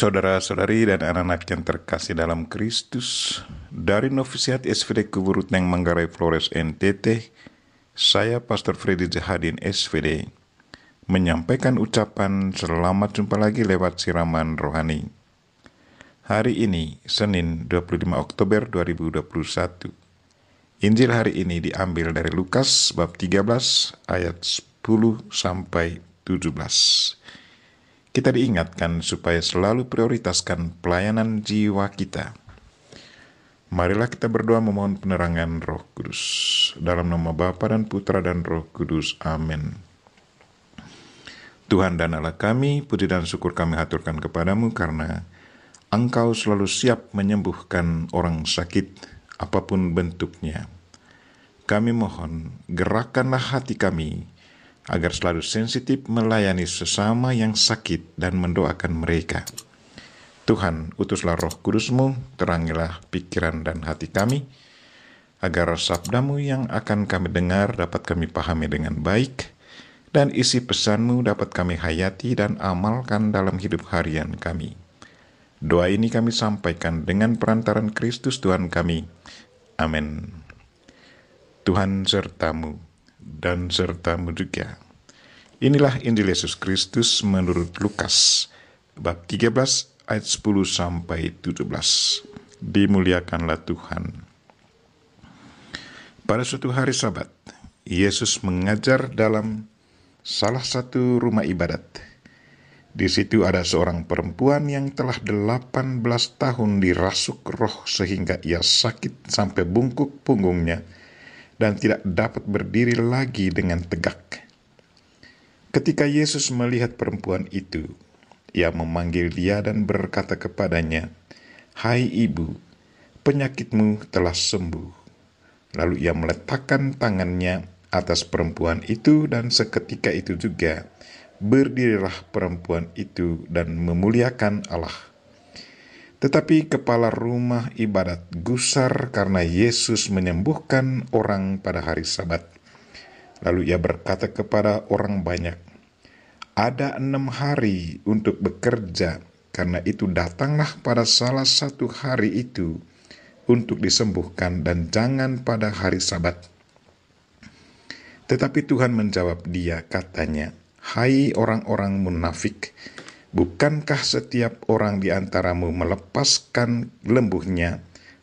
Saudara-saudari dan anak-anak yang terkasih dalam Kristus, dari Novisiat SVD Kuburut Neng Manggarai Flores NTT, saya Pastor Freddy Jahadin SVD, menyampaikan ucapan selamat jumpa lagi lewat siraman rohani. Hari ini, Senin 25 Oktober 2021. Injil hari ini diambil dari Lukas bab 13 ayat 10 sampai 17. Kita diingatkan supaya selalu prioritaskan pelayanan jiwa kita. Marilah kita berdoa memohon penerangan Roh Kudus. Dalam nama Bapa dan Putra dan Roh Kudus. Amin. Tuhan dan Allah kami, puji dan syukur kami haturkan kepadamu karena Engkau selalu siap menyembuhkan orang sakit apapun bentuknya. Kami mohon, gerakkanlah hati kami agar selalu sensitif melayani sesama yang sakit dan mendoakan mereka. Tuhan, utuslah roh kudusmu, terangilah pikiran dan hati kami, agar sabdamu yang akan kami dengar dapat kami pahami dengan baik, dan isi pesanmu dapat kami hayati dan amalkan dalam hidup harian kami. Doa ini kami sampaikan dengan perantaran Kristus Tuhan kami. Amin. Tuhan sertamu dan sertamu juga. Inilah Injil Yesus Kristus menurut Lukas, bab 13 ayat 10 sampai 17. Dimuliakanlah Tuhan. Pada suatu hari Sabat, Yesus mengajar dalam salah satu rumah ibadat. Di situ ada seorang perempuan yang telah 18 tahun dirasuk roh sehingga ia sakit sampai bungkuk punggungnya dan tidak dapat berdiri lagi dengan tegak Ketika Yesus melihat perempuan itu, ia memanggil dia dan berkata kepadanya, "Hai ibu, penyakitmu telah sembuh." Lalu ia meletakkan tangannya atas perempuan itu dan seketika itu juga berdirilah perempuan itu dan memuliakan Allah. Tetapi kepala rumah ibadat gusar karena Yesus menyembuhkan orang pada hari Sabat. Lalu ia berkata kepada orang banyak, "Ada enam hari untuk bekerja, karena itu datanglah pada salah satu hari itu untuk disembuhkan, dan jangan pada hari Sabat." Tetapi Tuhan menjawab dia, katanya, "Hai orang-orang munafik, bukankah setiap orang di antaramu melepaskan lembuhnya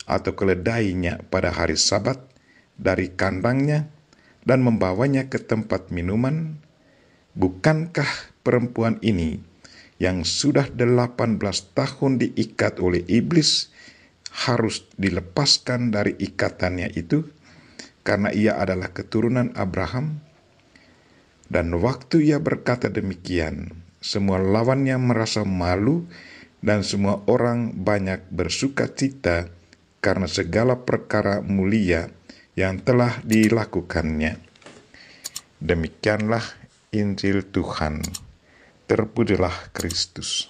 atau keledainya pada hari Sabat dari kandangnya?" dan membawanya ke tempat minuman, bukankah perempuan ini yang sudah 18 tahun diikat oleh iblis harus dilepaskan dari ikatannya itu karena ia adalah keturunan Abraham dan waktu ia berkata demikian semua lawannya merasa malu dan semua orang banyak bersuka cita karena segala perkara mulia yang telah dilakukannya. Demikianlah Injil Tuhan. Terpujilah Kristus.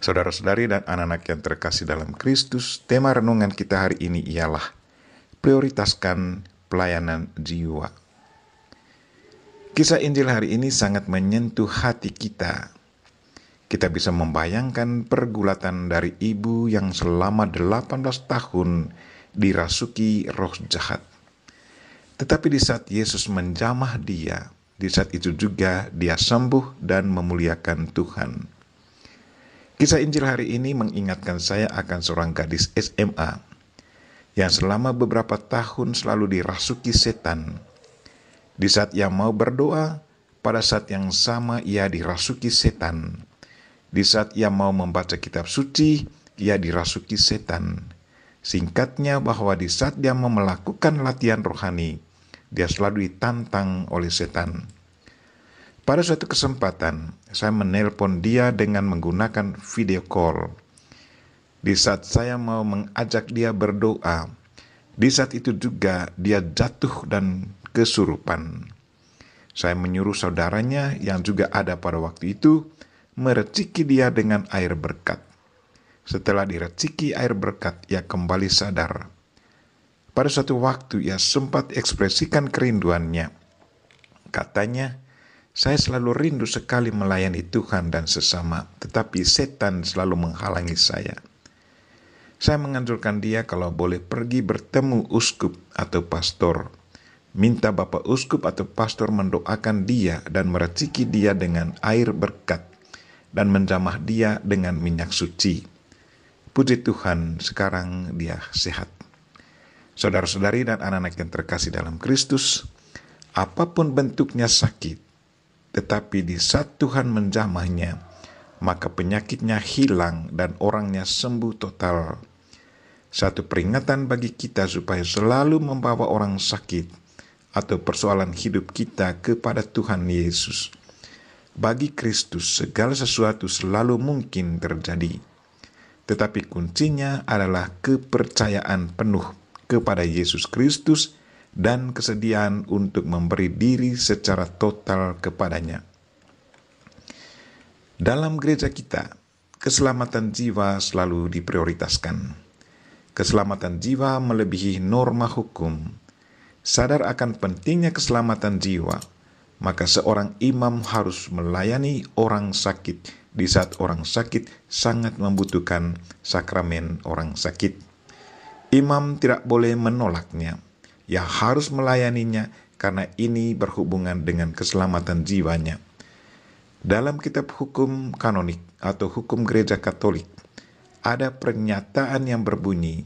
Saudara-saudari dan anak-anak yang terkasih dalam Kristus, tema renungan kita hari ini ialah prioritaskan pelayanan jiwa. Kisah Injil hari ini sangat menyentuh hati kita. Kita bisa membayangkan pergulatan dari ibu yang selama 18 tahun dirasuki roh jahat. Tetapi di saat Yesus menjamah dia, di saat itu juga dia sembuh dan memuliakan Tuhan. Kisah Injil hari ini mengingatkan saya akan seorang gadis SMA yang selama beberapa tahun selalu dirasuki setan. Di saat ia mau berdoa, pada saat yang sama ia dirasuki setan. Di saat ia mau membaca kitab suci, ia dirasuki setan. Singkatnya bahwa di saat dia melakukan latihan rohani, dia selalu ditantang oleh setan. Pada suatu kesempatan, saya menelpon dia dengan menggunakan video call. Di saat saya mau mengajak dia berdoa, di saat itu juga dia jatuh dan kesurupan. Saya menyuruh saudaranya yang juga ada pada waktu itu mereciki dia dengan air berkat. Setelah direciki air berkat, ia kembali sadar. Pada suatu waktu ia sempat ekspresikan kerinduannya. Katanya, saya selalu rindu sekali melayani Tuhan dan sesama, tetapi setan selalu menghalangi saya. Saya menganjurkan dia kalau boleh pergi bertemu uskup atau pastor. Minta Bapak uskup atau pastor mendoakan dia dan meraciki dia dengan air berkat dan menjamah dia dengan minyak suci. Puji Tuhan, sekarang dia sehat. Saudara-saudari dan anak-anak yang terkasih dalam Kristus, apapun bentuknya sakit, tetapi di saat Tuhan menjamahnya, maka penyakitnya hilang dan orangnya sembuh total. Satu peringatan bagi kita supaya selalu membawa orang sakit atau persoalan hidup kita kepada Tuhan Yesus. Bagi Kristus, segala sesuatu selalu mungkin terjadi tetapi kuncinya adalah kepercayaan penuh kepada Yesus Kristus dan kesediaan untuk memberi diri secara total kepadanya. Dalam gereja kita, keselamatan jiwa selalu diprioritaskan. Keselamatan jiwa melebihi norma hukum. Sadar akan pentingnya keselamatan jiwa, maka seorang imam harus melayani orang sakit di saat orang sakit sangat membutuhkan sakramen orang sakit. Imam tidak boleh menolaknya, ia harus melayaninya karena ini berhubungan dengan keselamatan jiwanya. Dalam kitab hukum kanonik atau hukum gereja Katolik, ada pernyataan yang berbunyi,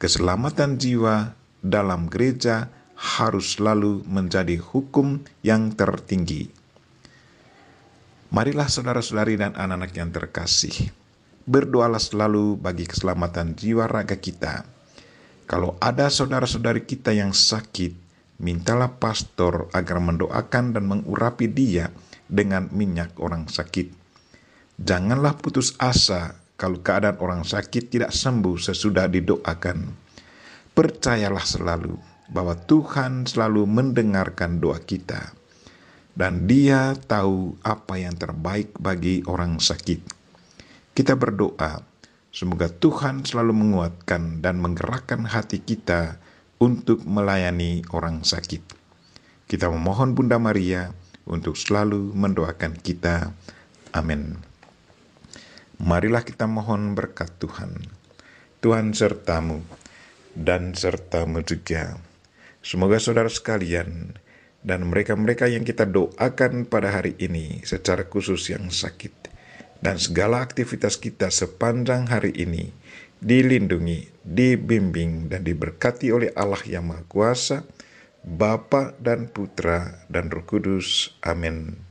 keselamatan jiwa dalam gereja harus selalu menjadi hukum yang tertinggi. Marilah saudara-saudari dan anak-anak yang terkasih, berdoalah selalu bagi keselamatan jiwa raga kita. Kalau ada saudara-saudari kita yang sakit, mintalah pastor agar mendoakan dan mengurapi dia dengan minyak orang sakit. Janganlah putus asa kalau keadaan orang sakit tidak sembuh sesudah didoakan. Percayalah selalu bahwa Tuhan selalu mendengarkan doa kita dan Dia tahu apa yang terbaik bagi orang sakit. Kita berdoa, semoga Tuhan selalu menguatkan dan menggerakkan hati kita untuk melayani orang sakit. Kita memohon Bunda Maria untuk selalu mendoakan kita. Amin. Marilah kita mohon berkat Tuhan. Tuhan sertamu dan sertamu juga. Semoga saudara sekalian dan mereka-mereka yang kita doakan pada hari ini secara khusus yang sakit dan segala aktivitas kita sepanjang hari ini dilindungi, dibimbing dan diberkati oleh Allah yang Maha Kuasa, Bapa dan Putra dan Roh Kudus. Amin.